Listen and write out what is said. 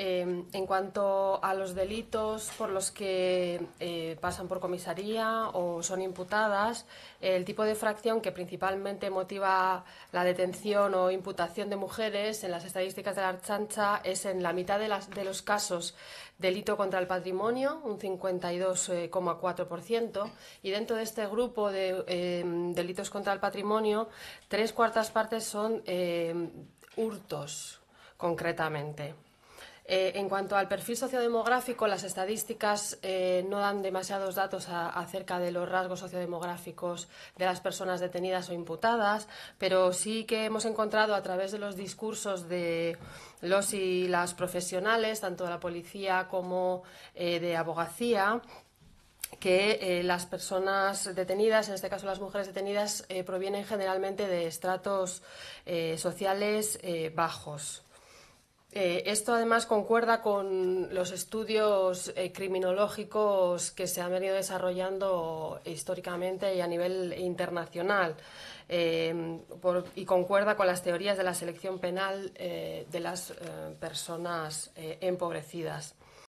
Em, en cuanto a los delitos por los que eh, pasan por comisaría o son imputadas, el tipo de fracción que principalmente motiva la detención o imputación de mujeres en las estadísticas de la Archancha es en la mitad de, los casos delito contra el patrimonio, un 52,4%, eh, y dentro de este grupo de em, delitos contra el patrimonio, tres cuartas partes son em, hurtos concretamente. Eh, en cuanto al perfil sociodemográfico, las estadísticas eh, no dan demasiados datos acerca de los rasgos sociodemográficos de las personas detenidas o imputadas, pero sí que hemos encontrado a través de los discursos de los y las profesionales, tanto de la policía como eh, de abogacía, que las personas detenidas, en este caso las mujeres detenidas, provienen generalmente de estratos sociales bajos. Eh, esto además concuerda con los estudios eh, criminológicos que se han venido desarrollando históricamente y a nivel internacional. Eh, y concuerda con las teorías de la selección penal de las personas empobrecidas.